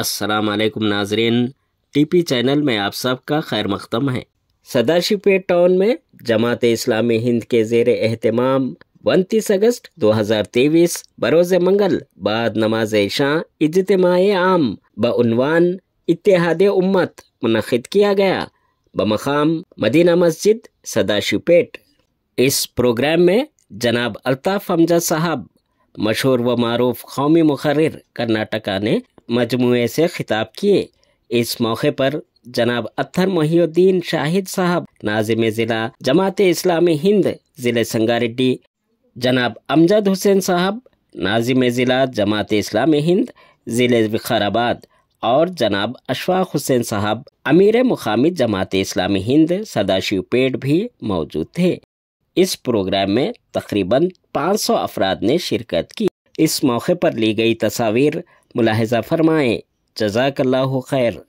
असलकुम नाजरीन TP channel में आप सबका खैर मकदम है सदाशिपे टाउन में जमात इस्लामी हिंद के जेर एहतमाम उनतीस अगस्त 2023 बरोज़ मंगल बाद नमाज ईशा इजतम आम बनवान इतिहाद उम्मत मनद किया गया बमकाम मदीना मस्जिद सदाशिपेट इस प्रोग्राम में जनाब अल्ताफ़ हमजा साहब मशहूर व मरूफ कौमी मुखर कर्नाटका ने मजमु से खिताब किए इस मौके पर जनाब अत्थर मोहिउद्दीन शाहिद साहब नाजिम ज़िला जमात इस्लामी हिंद ज़िले संगारेड्डी जनाब अमजद हुसैन साहब नाजिम ज़िला जमात इस्लामी हिंद ज़िले विखाराबाद और जनाब अशफाक हुसैन साहब अमीर मुकामी जमात इस्लामी हिंद सदाशिव पेट भी मौजूद थे इस प्रोग्राम में तकरीबन 500 अफराद ने शिरकत की इस मौके पर ली गई तस्वीर मुलाहजा फरमाएँ जजाकल्ला खैर